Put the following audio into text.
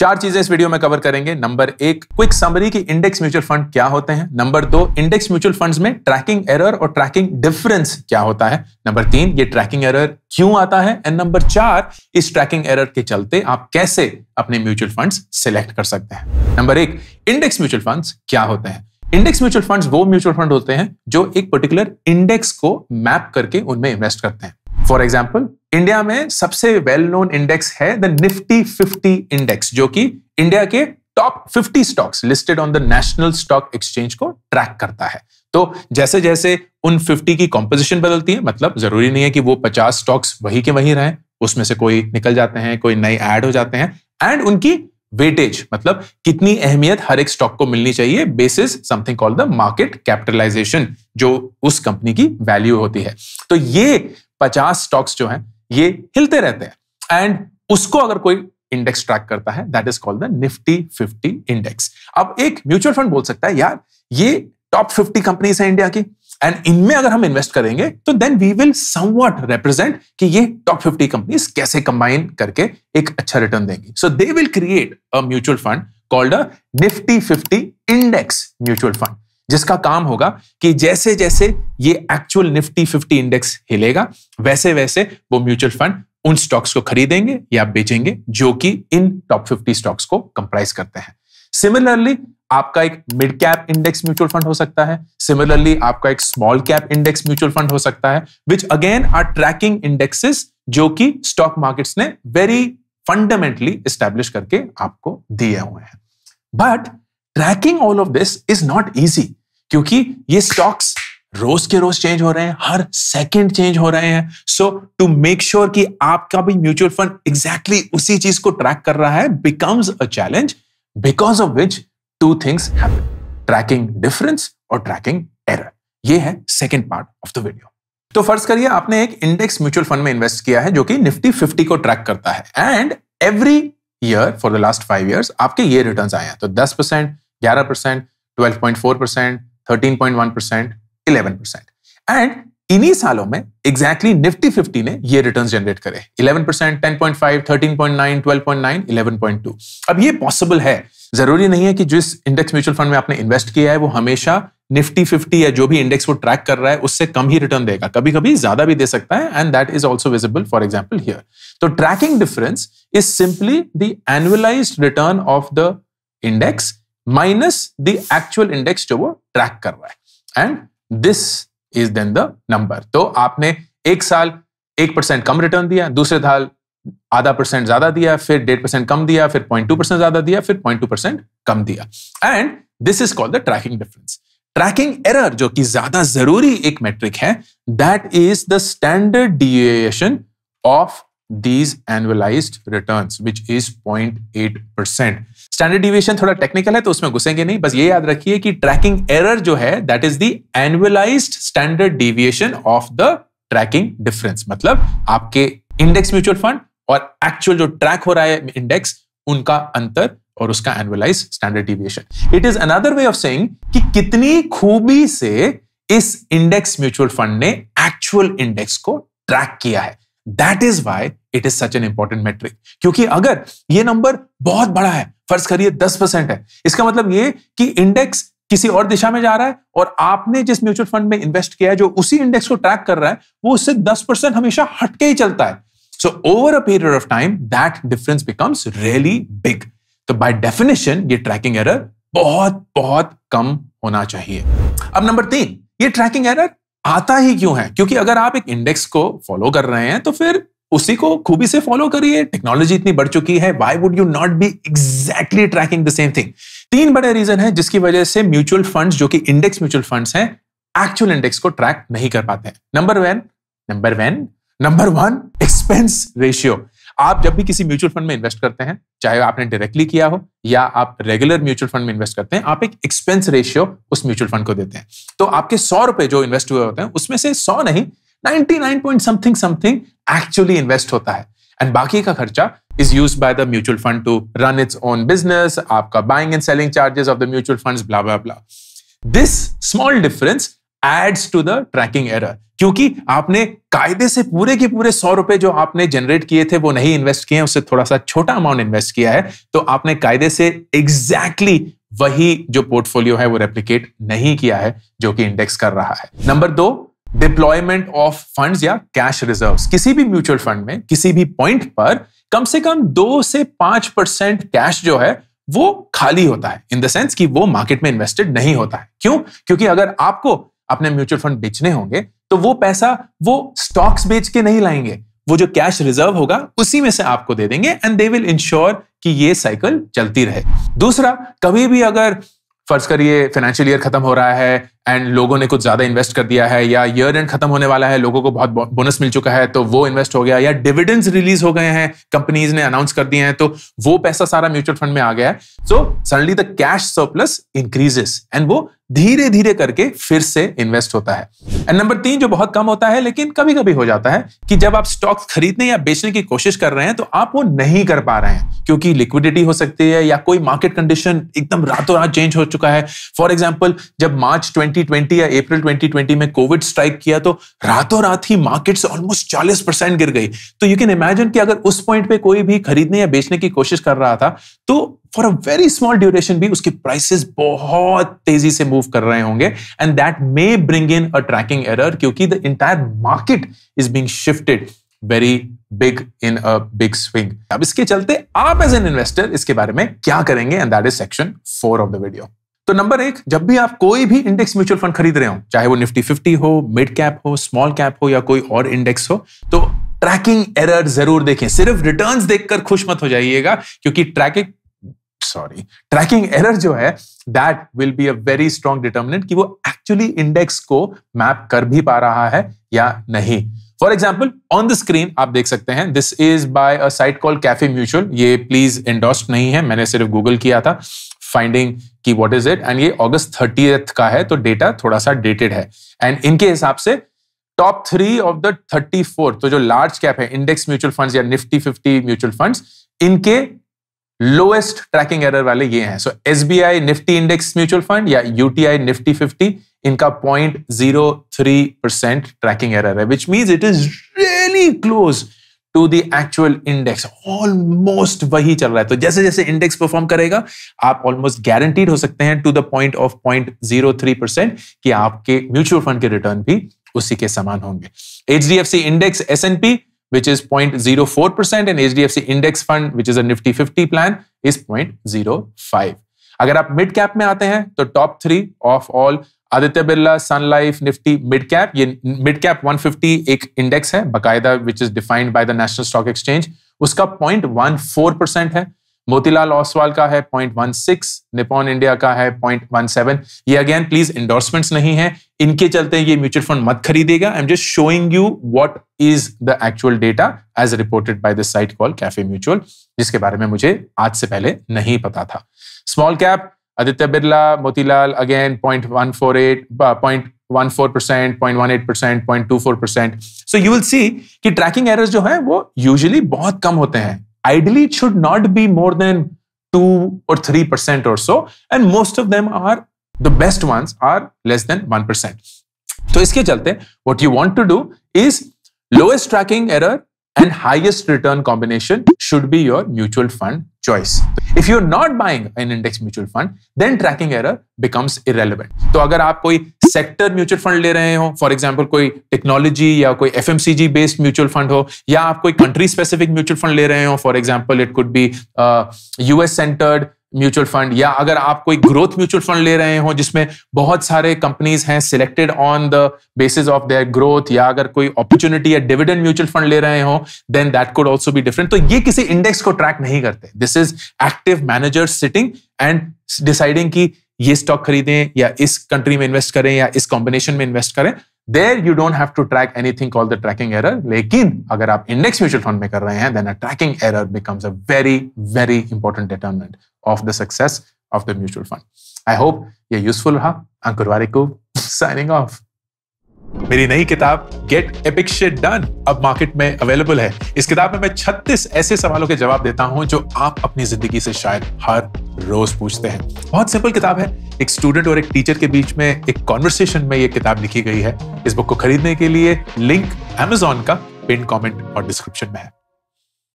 चार चीजें इस वीडियो में कवर करेंगे नंबर एक क्विक समरी की इंडेक्स म्यूचुअल फंड क्या होते हैं नंबर दो इंडेक्स म्यूचुअल फंड्स में ट्रैकिंग एरर और ट्रैकिंग डिफरेंस क्या होता है नंबर तीन ये ट्रैकिंग एरर क्यों आता है एंड नंबर चार इस ट्रैकिंग एरर के चलते आप कैसे अपने म्यूचुअल फंड सिलेक्ट कर सकते हैं नंबर एक इंडेक्स म्यूचुअल फंड क्या होते हैं इंडेक्स म्यूचुअल फंड वो म्यूचुअल फंड होते हैं जो एक पर्टिकुलर इंडेक्स को मैप करके उनमें इन्वेस्ट करते हैं फॉर एग्जाम्पल इंडिया में सबसे वेल नोन इंडेक्स है द निफ्टी 50 इंडेक्स जो कि इंडिया के top 50 stocks listed on the National Stock Exchange को ट्रैक करता है तो जैसे जैसे उन 50 की कॉम्पोजिशन बदलती है मतलब जरूरी नहीं है कि वो 50 स्टॉक्स वही के वही रहें उसमें से कोई निकल जाते हैं कोई नए ऐड हो जाते हैं एंड उनकी वेटेज मतलब कितनी अहमियत हर एक स्टॉक को मिलनी चाहिए basis something called the market capitalization जो उस कंपनी की वैल्यू होती है तो ये 50 स्टॉक्स जो हैं ये हिलते रहते हैं एंड उसको अगर कोई इंडेक्स ट्रैक करता है that is called the Nifty fifty index अब एक म्यूचुअल फंड बोल सकता है यार ये टॉप फिफ्टी कंपनीज है इंडिया की एंड इनमें अगर हम इन्वेस्ट करेंगे तो then we will somewhat represent कि ये टॉप फिफ्टी कंपनीज कैसे कंबाइन करके एक अच्छा रिटर्न देंगी so they will create a mutual fund called a Nifty fifty index mutual fund जिसका काम होगा कि जैसे जैसे ये एक्चुअल निफ्टी फिफ्टी इंडेक्स हिलेगा वैसे वैसे वो म्यूचुअल फंड उन स्टॉक्स को खरीदेंगे या बेचेंगे जो कि इन टॉप फिफ्टी स्टॉक्स को कंप्राइज करते हैं सिमिलरली आपका एक mid cap index mutual fund हो सकता है सिमिलरली आपका एक small cap index mutual fund हो सकता है which again are tracking indexes जो कि स्टॉक मार्केट्स ने वेरी फंडामेंटली स्टैब्लिश करके आपको दिए हुए हैं but tracking all of this is not easy क्योंकि ये स्टॉक्स रोज के रोज चेंज हो रहे हैं हर सेकंड चेंज हो रहे हैं सो टू मेक श्योर कि आपका भी म्यूचुअल फंड एग्जैक्टली उसी चीज को ट्रैक कर रहा है becomes a challenge because of which two things tracking difference और ट्रैकिंग एरर ये है second part of the video तो फर्ज करिए आपने एक इंडेक्स म्यूचुअल फंड में इन्वेस्ट किया है जो कि निफ्टी फिफ्टी को ट्रैक करता है and every year for the last five year आपके ये रिटर्न आए हैं तो दस परसेंट ग्यारह percent twelve point four percent thirteen point one percent eleven percent and इन्हीं सालों में एग्जैक्टली निफ्टी फिफ्टी ने ये रिटर्न जनरेट करे eleven percent ten point five thirteen point nine twelve point nine eleven point two अब ये possible है जरूरी नहीं है कि जिस इंडेक्स म्यूचुअल फंड में आपने इन्वेस्ट किया है वो हमेशा निफ्टी फिफ्टी या जो भी इंडेक्स वो ट्रैक कर रहा है उससे कम ही रिटर्न देगा कभी कभी ज्यादा भी दे सकता है and that is also visible for example here तो tracking difference is simply the annualise return of the index minus the actual index जो वो ट्रैक कर रहा है and this is then the number तो आपने एक साल एक परसेंट कम रिटर्न दिया दूसरे साल आधा परसेंट ज्यादा दिया फिर डेढ़ परसेंट कम दिया फिर पॉइंट टू परसेंट ज्यादा दिया फिर पॉइंट टू परसेंट कम दिया and this is called the tracking difference tracking error जो कि ज्यादा जरूरी एक मेट्रिक है that is the standard deviation of these annualised returns which is point eight percent standard deviation थोड़ा टेक्निकल है तो उसमें घुसेंगे नहीं बस ये याद रखिए कि ट्रैकिंग एरर जो है that is the annualise standard deviation of the tracking difference मतलब आपके इंडेक्स म्यूचुअल फंड और एक्चुअल जो ट्रैक हो रहा है इंडेक्स उनका अंतर और उसका annualise standard deviation it is another way of saying कि कितनी खूबी से इस इंडेक्स म्यूचुअल फंड ने एक्चुअल इंडेक्स को ट्रैक किया है that is why it is such an important metric क्योंकि अगर ये नंबर बहुत बड़ा है फर्ज करिए दस परसेंट है इसका मतलब ये कि इंडेक्स किसी और दिशा में जा रहा है और आपने जिस म्यूचुअल फंड में इन्वेस्ट किया है जो उसी इंडेक्स को ट्रैक कर रहा है वो उससे दस परसेंट हमेशा हटके ही चलता है so over a period of time that difference becomes really big तो बाय डेफिनेशन ये ट्रैकिंग एरर बहुत बहुत कम होना चाहिए अब नंबर तीन ये ट्रैकिंग एरर आता ही क्यों है क्योंकि अगर आप एक इंडेक्स को फॉलो कर रहे हैं तो फिर उसी को खूबी से फॉलो करिए टेक्नोलॉजी इतनी बढ़ चुकी है why would you not be exactly tracking the same thing तीन बड़े रीजन है जिसकी वजह से म्यूचुअल फंड जो कि इंडेक्स म्यूचुअल फंड है एक्चुअल इंडेक्स को ट्रैक नहीं कर पाते हैं number one number one number one expense ratio आप जब भी किसी म्यूचुअल फंड में इन्वेस्ट करते हैं चाहे आपने डायरेक्टली किया हो या आप रेगुलर म्यूचुअल फंड में इन्वेस्ट करते हैं आप एक एक्सपेंस रेशियो उस म्यूचुअल फंड को देते हैं तो आपके सौ रुपए जो इन्वेस्ट हुए होते हैं उसमें से सौ नहीं nine point something something actually invest होता है एंड बाकी का खर्चा is use by the mutual fund to run its own business आपका buying and selling charges of the mutual fund this small difference adds to the tracking error क्योंकि आपने कायदे से पूरे के पूरे सौ रुपए जो आपने जनरेट किए थे वो नहीं इन्वेस्ट किए हैं उससे थोड़ा सा छोटा अमाउंट इन्वेस्ट किया है तो आपने कायदे से एग्जैक्टली exactly वही जो पोर्टफोलियो है वो रेप्लीकेट नहीं किया है जो कि इंडेक्स कर रहा है नंबर दो डिप्लॉयमेंट ऑफ फंड्स या कैश रिजर्व्स किसी भी म्यूचुअल फंड में किसी भी पॉइंट पर कम से कम दो से पांच परसेंट कैश जो है वो खाली होता है इन द सेंस कि वो मार्केट में इन्वेस्टेड नहीं होता है क्यों क्योंकि अगर आपको अपने म्यूचुअल फंड बेचने होंगे तो वो पैसा वो स्टॉक्स बेच के नहीं लाएंगे वो जो कैश रिजर्व होगा उसी में से आपको दे देंगे एंड दे विल इंश्योर कि ये साइकिल चलती रहे दूसरा कभी भी अगर फर्ज करिए फाइनेंशियल ईयर खत्म हो रहा है एंड लोगों ने कुछ ज़्यादा इन्वेस्ट कर दिया है या ईयर एंड खत्म होने वाला है लोगों को बहुत बोनस मिल चुका है तो वो इन्वेस्ट हो गया या डिविडेंड्स रिलीज हो गए हैं कंपनीज ने अनाउंस कर दिए हैं तो वो पैसा सारा म्यूचुअल फंड में आ गया है so suddenly the cash surplus increases and वो धीरे धीरे करके फिर से इन्वेस्ट होता है एंड नंबर तीन जो बहुत कम होता है लेकिन कभी कभी हो जाता है कि जब आप स्टॉक्स खरीदने या बेचने की कोशिश कर रहे हैं तो आप वो नहीं कर पा रहे हैं क्योंकि लिक्विडिटी हो सकती है या कोई मार्केट कंडीशन एकदम रातों रात चेंज हो चुका है फॉर एग्जाम्पल जब मार्च ट्वेंटी 2020 या अप्रैल 2020 में कोविड स्ट्राइक किया तो रातों रात ही मार्केट्स ऑलमोस्ट 40 परसेंट गिर गई तो यू कैन इमेजिन कि अगर उस पॉइंट पे कोई भी खरीदने या बेचने की कोशिश कर रहा था तो for a very small duration भी उसकी प्राइसेस बहुत तेजी से मूव कर रहे होंगे and that may bring in a tracking error क्योंकि the entire market is being shifted very big in a big swing अब इसके चलते आप एज एन इन्वेस्टर इसके बारे में क्या करेंगे and that is section four of the video तो नंबर एक जब भी आप कोई भी इंडेक्स म्यूचुअल फंड खरीद रहे हो चाहे वो निफ्टी फिफ्टी हो मिड कैप हो स्मॉल कैप हो या कोई और इंडेक्स हो तो ट्रैकिंग एरर जरूर देखें सिर्फ रिटर्न्स देखकर खुश मत हो जाइएगा क्योंकि ट्रैकिंग सॉरी ट्रैकिंग एरर जो है that will be a very strong determinant कि वो एक्चुअली इंडेक्स को मैप कर भी पा रहा है या नहीं for example on the screen आप देख सकते हैं this is by a site call cafe mutual ये प्लीज इंडोस्ट नहीं है मैंने सिर्फ गूगल किया था फाइंडिंग कि व्हाट इज इट एंड ये अगस्त थर्टी का है तो डेटा थोड़ा सा डेटेड है एंड इनके हिसाब से top three of the thirty four तो जो लार्ज कैप है इंडेक्स म्यूचुअल फंड या निफ्टी फिफ्टी म्यूचुअल फंड इनके लोएस्ट ट्रैकिंग एरर वाले ये हैं so S B I Nifty index mutual fund या यूटीआई निफ्टी फिफ्टी इनका point zero three percent tracking error है which means it is really close to the actual index almost वही चल रहा है तो जैसे जैसे इंडेक्स परफॉर्म करेगा आप ऑलमोस्ट गारंटीड हो सकते हैं to the point of point zero three percent कि आपके म्यूचुअल फंड के रिटर्न भी उसी के समान होंगे H D F C index S N P which is point zero four percent and H D F C index fund which is is fifty plan is point zero five अगर आप mid cap में आते हैं तो top three of all Aditya Birla Sun Life Nifty mid cap ये mid cap 150 एक index है बकायदा which is defined by the National Stock Exchange उसका फोर परसेंट है मोतीलाल ओसवाल का है सिक्स निपॉन इंडिया का है सेवन ये अगेन प्लीज इंडोर्समेंट्स नहीं है इनके चलते ये म्यूचुअल फंड मत खरीदेगा I am just showing you what is the actual data as reported by the site call cafe mutual जिसके बारे में मुझे आज से पहले नहीं पता था small cap Aditya Birla Motilal again point one four eight point one four percent point one eight percent point two four percent so you will see कि ट्रैकिंग एरर्स जो है वो यूजली बहुत कम होते हैं ideally should not be more than two और three percent और so and most of them are the best ones are less than one percent तो इसके चलते what you want to do is lowest tracking error and highest return combination should be your mutual fund choice. If you're not buying an index mutual fund, then tracking error becomes irrelevant. तो अगर आप कोई sector mutual fund ले रहे हो for example कोई technology या कोई एफ बेस्ड म्यूचुअल फंड हो या आप कोई कंट्री स्पेसिफिक म्यूचुअल फंड ले रहे हो for example it could be US centred mutual fund या अगर आप कोई ग्रोथ म्यूचुअल फंड ले रहे हो जिसमें बहुत सारे कंपनीज हैं selected on the basis of their growth या अगर कोई अपॉर्चुनिटी या डिविडेंड म्यूचुअल फंड ले रहे हो देन दैट कुड ऑल्सो भी डिफरेंट तो ये किसी इंडेक्स को ट्रैक नहीं करते this is active manager sitting and deciding की ये स्टॉक खरीदें या इस कंट्री में इन्वेस्ट करें या इस कॉम्बिनेशन में इन्वेस्ट करें there you don't have to track anything call the tracking error लेकिन अगर आप इंडेक्स म्यूचुअल फंड में कर रहे हैं then a tracking error becomes a very very important determinant of the success of the mutual fund. I hope ये useful रहा Ankur Warikoo signing off मेरी नई किताब गेट एपिक शिट डन अब मार्केट में अवेलेबल है इस किताब में मैं 36 ऐसे सवालों के जवाब देता हूं जो आप अपनी जिंदगी से शायद हर रोज पूछते हैं बहुत सिंपल किताब है एक स्टूडेंट और एक टीचर के बीच में एक कॉन्वर्सेशन में ये किताब लिखी गई है इस बुक को खरीदने के लिए लिंक एमेजॉन का पिन कमेंट और डिस्क्रिप्शन में है